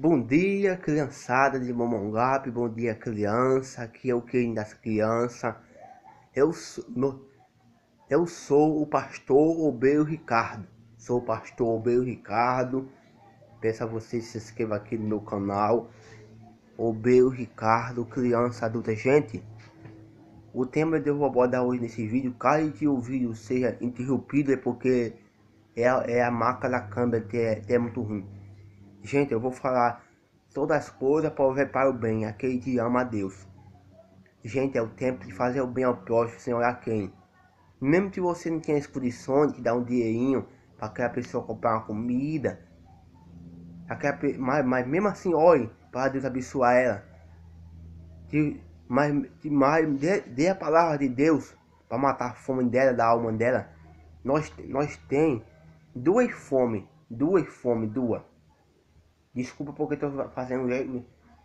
Bom dia, criançada de Momongap. bom dia, criança, aqui é o Quem das Crianças. Eu, sou, no, eu sou o pastor Obeio Ricardo, sou o pastor Obeio Ricardo. Peço a você se inscreva aqui no meu canal, Obeio Ricardo, criança adulta. Gente, o tema que eu vou abordar hoje nesse vídeo, caso o vídeo seja interrompido, é porque é, é a marca da câmera que é, que é muito ruim. Gente, eu vou falar todas as coisas para o bem, aquele que ama a Deus. Gente, é o tempo de fazer o bem ao próximo sem olhar quem. Mesmo que você não tenha as condições de dar um dinheirinho para aquela pessoa comprar uma comida, aquela, mas, mas mesmo assim olhe para Deus abençoar ela. Que, mas, mas dê, dê, a palavra de Deus para matar a fome dela, da alma dela. Nós, nós tem duas fome, duas fome, duas. Desculpa porque eu tô fazendo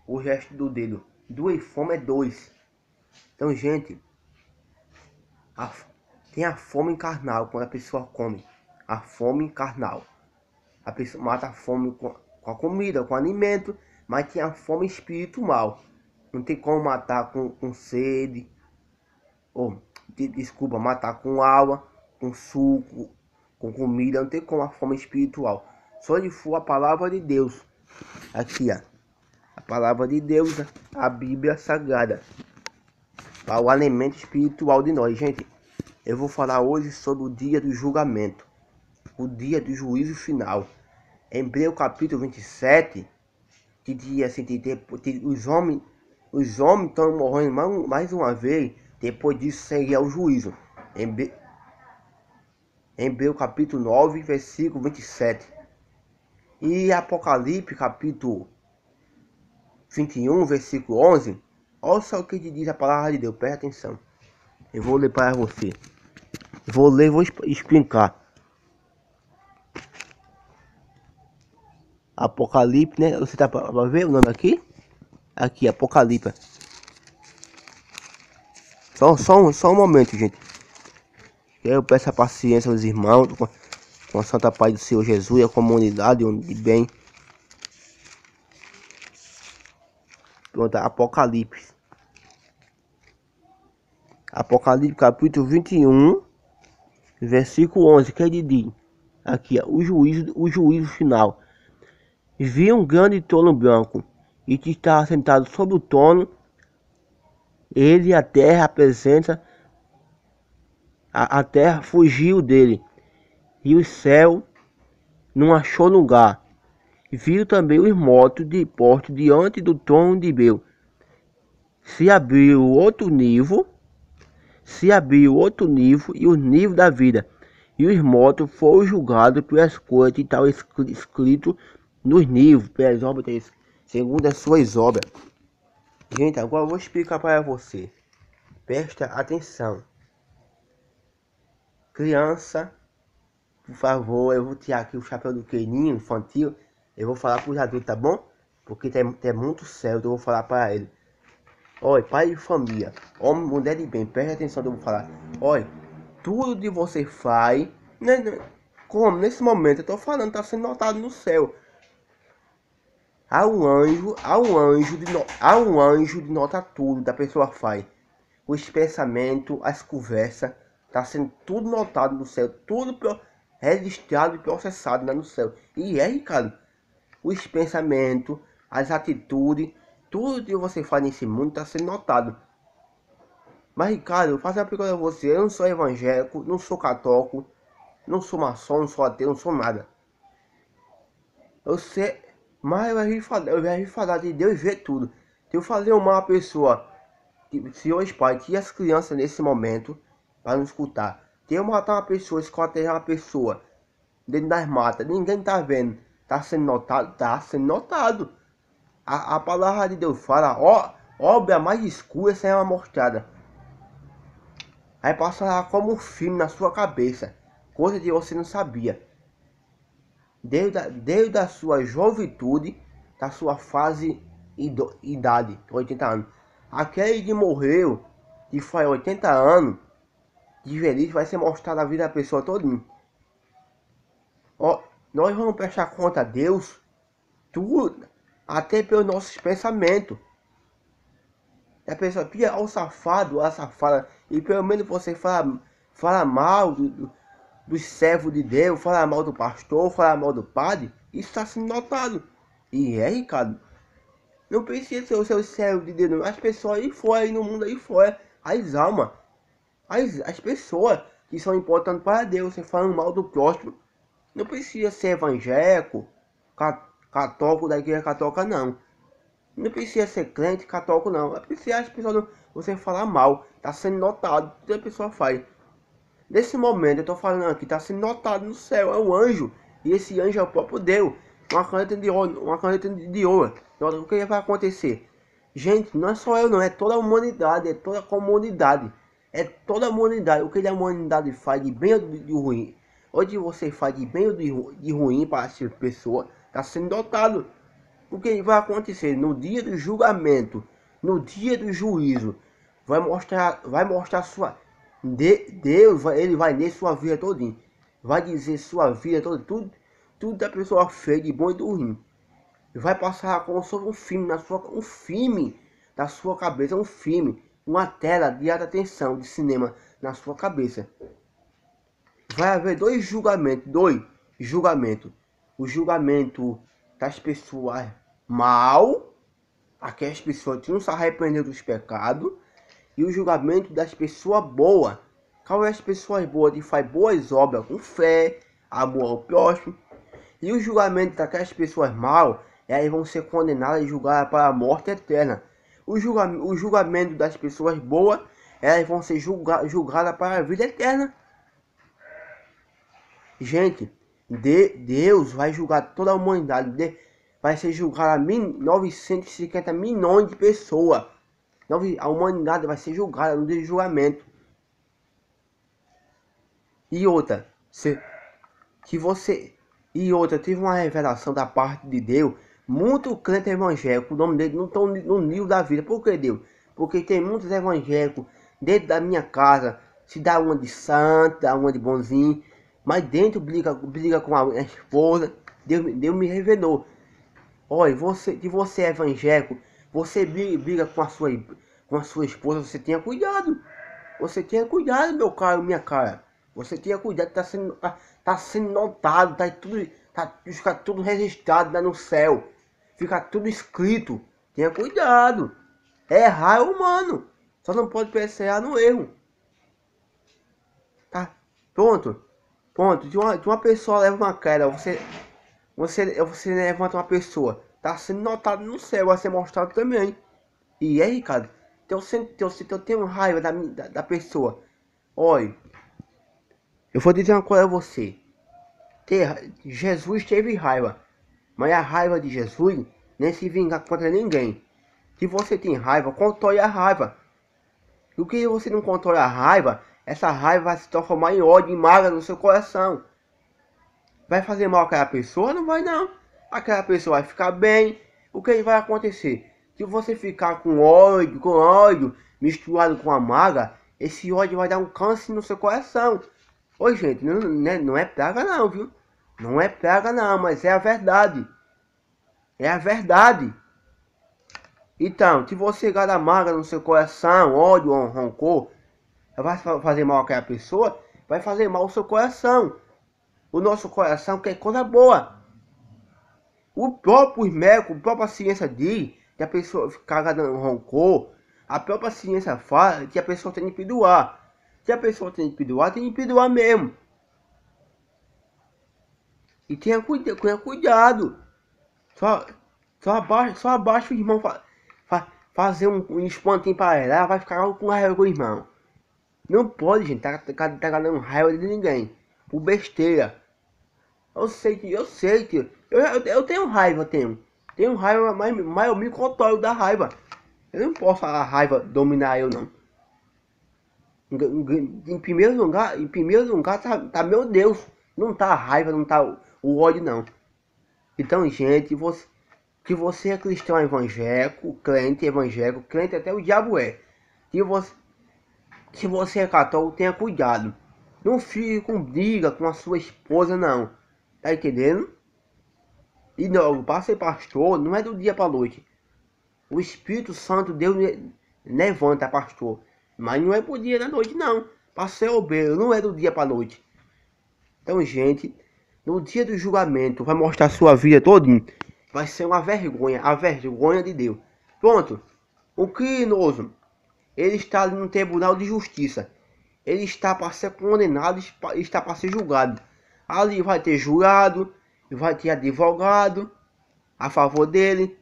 o gesto do dedo. Duas fome é dois. Então, gente, a, tem a fome carnal quando a pessoa come. A fome carnal. A pessoa mata a fome com, com a comida, com o alimento, mas tem a fome espiritual. Não tem como matar com, com sede, ou de, desculpa, matar com água, com suco, com comida. Não tem como a fome espiritual. Só de for a palavra de Deus. Aqui, ó. A palavra de Deus, a Bíblia Sagrada. Para o alimento espiritual de nós, gente. Eu vou falar hoje sobre o dia do julgamento. O dia do juízo final. Hebreu capítulo 27, que diz assim, que depois, que os homens os homens estão morrendo mais, mais uma vez, depois disso seria é o juízo. Hebreu capítulo 9, versículo 27. E Apocalipse capítulo 21, versículo 11, olha só o que diz a palavra de Deus, presta atenção. Eu vou ler para você. Vou ler, vou explicar. Apocalipse, né? Você tá para ver o nome aqui? Aqui, Apocalipse. Só, só, um, só um momento, gente. Eu peço a paciência dos irmãos com a santa paz do Senhor Jesus e a comunidade de bem. Pronto, Apocalipse. Apocalipse capítulo 21, versículo 11, que ele diz, aqui, o juízo, o juízo final. Vi um grande trono branco, e que estava sentado sobre o trono, ele e a terra apresenta, a, a terra fugiu dele e o céu não achou lugar. Viu também os mortos de porte diante do trono de Deus. Se abriu outro nível, se abriu outro nível e o nível da vida. E os mortos foram julgados pelas coisas que estavam escrito nos níveis, pelas obras, segundo as suas obras. Gente, agora eu vou explicar para você. Presta atenção. Criança por favor, eu vou tirar aqui o chapéu do queininho infantil. Eu vou falar os adultos, tá bom? Porque tem, tem muito certo, eu vou falar para ele. oi pai de família, homem, mulher de bem, preste atenção que eu vou falar. Olha, tudo que você faz, né, né, como nesse momento eu tô falando, tá sendo notado no céu. Há um anjo, há um anjo de, no, há um anjo de nota tudo da pessoa faz. Os pensamentos, as conversas, tá sendo tudo notado no céu, tudo... Pro, registrado e processado lá no céu. E é, Ricardo, os pensamentos, as atitudes, tudo que você faz nesse mundo está sendo notado. Mas, Ricardo, faço a pergunta a você: eu não sou evangélico, não sou católico, não sou maçom, não sou ateu, não sou nada. Eu sei, mas eu já falar, eu falar de Deus ver tudo. Se eu fazer uma pessoa, se eu espalho, e as crianças nesse momento, para não escutar, que eu matar uma pessoa, escotejar uma pessoa dentro das matas, ninguém tá vendo, tá sendo notado, tá sendo notado. A, a palavra de Deus fala, ó, obra mais escura sem é uma mostrada. Aí passará como um filme na sua cabeça, coisa que você não sabia. Desde a, desde a sua juventude, da sua fase ido, idade, 80 anos. Aquele que morreu, que foi 80 anos, de verniz vai ser mostrado a vida da pessoa todinha. Ó, nós vamos prestar conta a Deus tudo, até pelos nossos pensamentos. E a pessoa pia ao safado, a safada, e pelo menos você fala, fala mal do, do, do servo de Deus, fala mal do pastor, fala mal do padre, isso está sendo notado. E é, Ricardo, não precisa ser o seu servo de Deus, não. as pessoas aí fora, aí no mundo aí fora, as almas as, as pessoas que são importantes para Deus. Você assim, falando mal do próximo. Não precisa ser evangélico, católico da igreja católica, não. Não precisa ser crente, católico, não. É preciso as pessoas você falar mal. Tá sendo notado, toda pessoa faz. Nesse momento eu tô falando aqui, tá sendo notado no céu, é o anjo. E esse anjo é o próprio Deus. Uma caneta de ouro, uma caneta de ouro. Então, o que vai acontecer? Gente, não é só eu não, é toda a humanidade, é toda a comunidade é toda a humanidade. O que a humanidade faz de bem ou de ruim. Onde você faz de bem ou de ruim para essa pessoa, está sendo dotado. O que vai acontecer no dia do julgamento, no dia do juízo, vai mostrar, vai mostrar sua de, Deus, ele vai ler sua vida todinha. Vai dizer sua vida toda, tudo, tudo da pessoa feia, de bom e do ruim. Vai passar como sobre um filme na sua, um filme da sua cabeça, um filme uma tela de alta tensão de cinema na sua cabeça. Vai haver dois julgamentos, dois julgamentos. O julgamento das pessoas mal, aquelas pessoas que não se arrependeram dos pecados, e o julgamento das pessoas boas. Qual é as pessoas boas que faz boas obras com fé, amor ao próximo? E o julgamento daquelas pessoas mal, elas vão ser condenadas e julgadas para a morte eterna o, julga, o julgamento das pessoas boas, elas vão ser julga, julgadas para a vida eterna. Gente, de, Deus vai julgar toda a humanidade. De, vai ser julgada 950 milhões de pessoas. A humanidade vai ser julgada no julgamento. E outra, se, que você. E outra, teve uma revelação da parte de Deus muito crente evangélico, o nome dele não estão no nível da vida. Por que Deus? Porque tem muitos evangélicos dentro da minha casa, se dá uma de santo, dá uma de bonzinho, mas dentro briga, briga com a esposa. Deus, Deus me revelou. Olha, você, que você é evangélico, você briga com a sua, com a sua esposa, você tenha cuidado. Você tenha cuidado, meu caro, minha cara. Você tenha cuidado, tá sendo, tá, tá sendo notado, tá tudo, tá, tá tudo registrado lá no céu. Fica tudo escrito. Tenha cuidado. Errar é humano. Só não pode pensar no erro. Tá? Pronto. Pronto. De uma, de uma pessoa leva uma queda. Você, você, você levanta uma pessoa. Tá sendo notado no céu. Vai ser mostrado também. E aí, é, cara? Então, se, então, se eu tenho raiva da, da, da pessoa. Olha. Eu vou dizer uma coisa a você. Ter, Jesus teve raiva. Mas a raiva de Jesus nem se vinga contra ninguém. Se você tem raiva, controle a raiva. E o que você não controla a raiva, essa raiva vai se transformar em ódio e mágoa no seu coração. Vai fazer mal aquela pessoa? Não vai não. Aquela pessoa vai ficar bem. O que vai acontecer? Se você ficar com ódio, com ódio, misturado com a mágoa, esse ódio vai dar um câncer no seu coração. Oi gente, não, né, não é praga não, viu? Não é praga não, mas é a verdade. É a verdade. Então, se você guarda magra no seu coração, ódio ou rancor, vai fazer mal aquela pessoa, vai fazer mal ao seu coração. O nosso coração quer coisa boa. O próprio médico, a própria ciência diz que a pessoa fica guardando rancor, a própria ciência fala que a pessoa tem que perdoar. Se a pessoa tem que perdoar, tem que perdoar mesmo. E tenha, tenha cuidado. Só, só abaixa, só abaixa o irmão. Fa, fa, fazer um, um espantinho para ela, vai ficar com raiva com o irmão. Não pode, gente, tá, tá, tá ganhando raiva de ninguém. Por besteira. Eu sei, que eu sei, que Eu, eu, eu, tenho raiva, tenho. Tenho raiva, mas, mas eu me controlo da raiva. Eu não posso a raiva dominar eu, não. Em, em, em primeiro lugar, em primeiro lugar tá, tá meu Deus. Não tá a raiva, não tá o ódio não. Então, gente, você, que você é cristão evangélico, crente evangélico, crente até o diabo é. Que você, se você é católico, tenha cuidado. Não fique com briga com a sua esposa, não. Tá entendendo? E não, para ser pastor não é do dia para noite. O Espírito Santo, Deus levanta pastor. Mas não é por dia da noite, não. Para ser obreiro, não é do dia para noite. Então, gente, no dia do julgamento, vai mostrar sua vida toda, Vai ser uma vergonha, a vergonha de Deus. Pronto. O criminoso, ele está ali no tribunal de justiça. Ele está para ser condenado, está para ser julgado. Ali vai ter jurado, vai ter advogado a favor dele.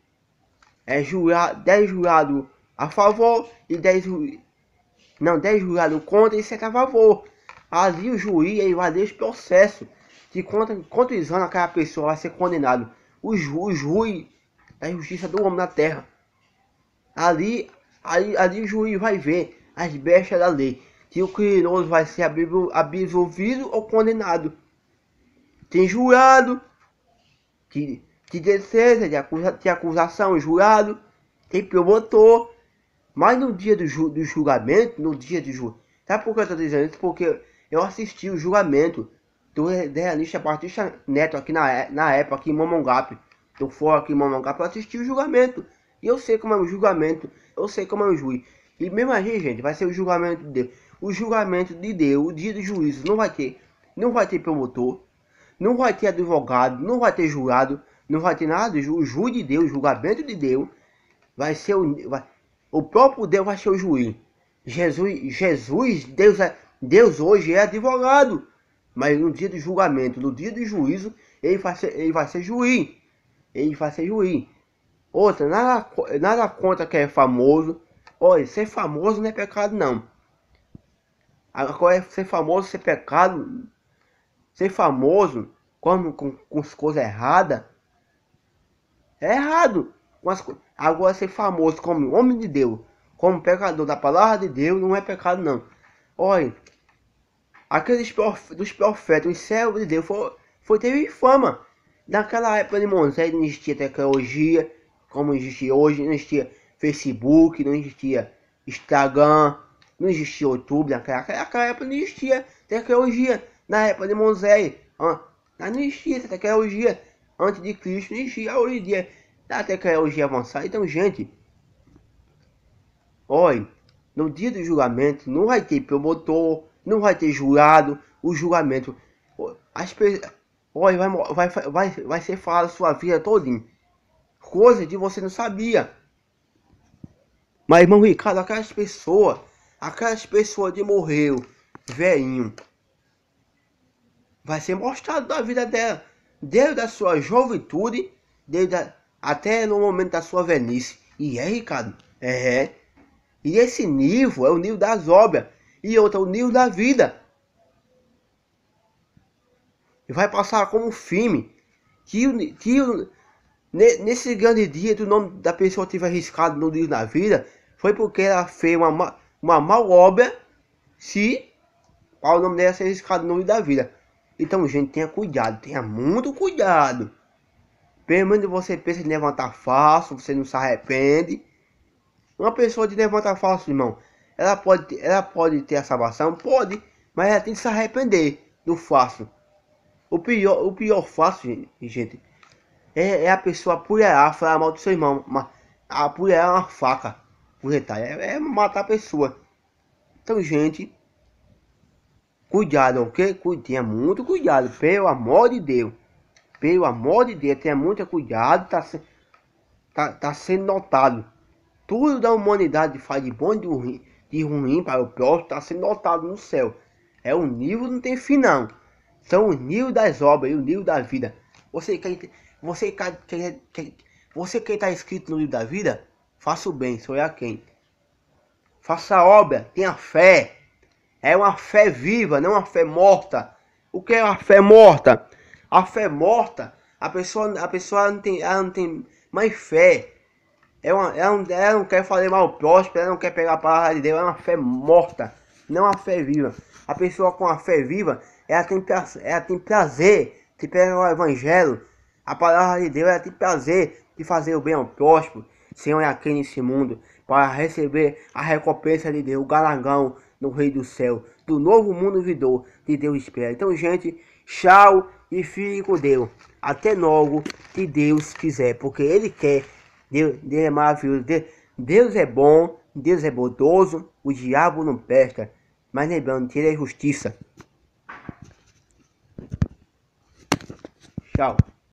É jurado, 10 jurados a favor e 10 não, 10 jurados contra e 7 a favor. Ali o juiz vai ler esse processo que contra, contraizando aquela pessoa vai ser condenado. Os, os da justiça do homem na terra. Ali, ali, ali o juiz vai ver as bestas da lei. Que o criminoso vai ser absolvido ou condenado. Tem jurado, que, que defesa, de, acusa, de acusação, jurado, tem promotor. Mas no dia do, ju, do julgamento, no dia de julgamento. Sabe por que eu tô dizendo isso? Porque eu assisti o julgamento do realista Batista Neto aqui na, é, na época, aqui em Momongap. tu for aqui em Momongap eu assisti o julgamento. E eu sei como é o julgamento, eu sei como é o juiz. E mesmo assim, gente, vai ser o julgamento de Deus. O julgamento de Deus, o dia do juízo, não vai ter. Não vai ter promotor, não vai ter advogado, não vai ter jurado, não vai ter nada. O juiz de Deus, o julgamento de Deus, vai ser o. Vai, o próprio Deus vai ser o juiz. Jesus, Jesus, Deus, é, Deus hoje é advogado. Mas no dia do julgamento, no dia do juízo, ele vai ser, ele vai ser juiz. Ele vai ser juiz. Outra, nada, nada conta que é famoso. Olha, ser famoso não é pecado não. Agora, é ser famoso, ser pecado, ser famoso como, com, com as coisas erradas, é errado. As, agora, ser famoso como homem de Deus, como pecador da palavra de Deus, não é pecado não. Olha, aqueles prof, dos profetas, os servos de Deus, foi, foi teve fama. Naquela época de Moisés não existia tecnologia, como existe hoje, não existia Facebook, não existia Instagram, não existia YouTube, naquela, naquela época não existia tecnologia. Na época de Moisés, não existia tecnologia antes de Cristo, não existia hoje em dia da tá tecnologia avançada. Então, gente, olha, no dia do julgamento não vai ter promotor, não vai ter julgado, o julgamento. As pessoas. vai, vai, vai, vai ser falado sua vida todinha. Coisa de você não sabia. Mas, irmão Ricardo, aquelas pessoas. Aquelas pessoas que morreu, velhinho. Vai ser mostrado da vida dela. Desde a sua juventude. Desde a, até no momento da sua velhice. E é, Ricardo. É. E esse nível é o nível das obras e outra, o Nilo da Vida. E vai passar como um filme. Que, que nesse grande dia o nome da pessoa tiver arriscado no Nilo da Vida foi porque ela fez uma, uma mal obra se o nome dela ser arriscado no Nilo da Vida. Então, gente, tenha cuidado, tenha muito cuidado. Pelo menos você pensa em levantar falso, você não se arrepende. Uma pessoa de levantar falso, irmão, ela pode, ela pode ter a salvação? Pode, mas ela tem que se arrepender do fácil. O pior, o pior fácil, gente, é, é a pessoa apurar, falar mal do seu irmão. Mas apurar é uma faca. Projetar é, é matar a pessoa. Então, gente, cuidado, ok? Tenha muito cuidado, pelo amor de Deus. Pelo amor de Deus, tenha muito cuidado, tá, tá, tá sendo notado. Tudo da humanidade faz de bom e de ruim de ruim para o próximo está sendo notado no céu. É o nível não tem fim não. São o nível das obras e o nível da vida. Você quer, você quer, quer, você que está escrito no livro da vida, faça o bem, sou eu a quem. Faça a obra, tenha fé. É uma fé viva, não uma fé morta. O que é uma fé morta? A fé morta, a pessoa, a pessoa não tem, ela não tem mais fé. É ela, não, ela não quer fazer mal ao próximo, ela não quer pegar a palavra de Deus, é uma fé morta, não a fé viva. A pessoa com a fé viva, ela tem, prazer, ela tem prazer de pegar o evangelho, a palavra de Deus, ela tem prazer de fazer o bem ao próximo, Senhor é aqui nesse mundo, para receber a recompensa de Deus, o galagão no Rei do Céu, do novo mundo vidor de Deus espera. Então, gente, tchau e fique com Deus. Até logo, se Deus quiser, porque Ele quer Deus, Deus é maravilhoso, Deus, Deus é bom, Deus é bondoso, o diabo não pesca. Mas lembrando que ele é justiça. Tchau.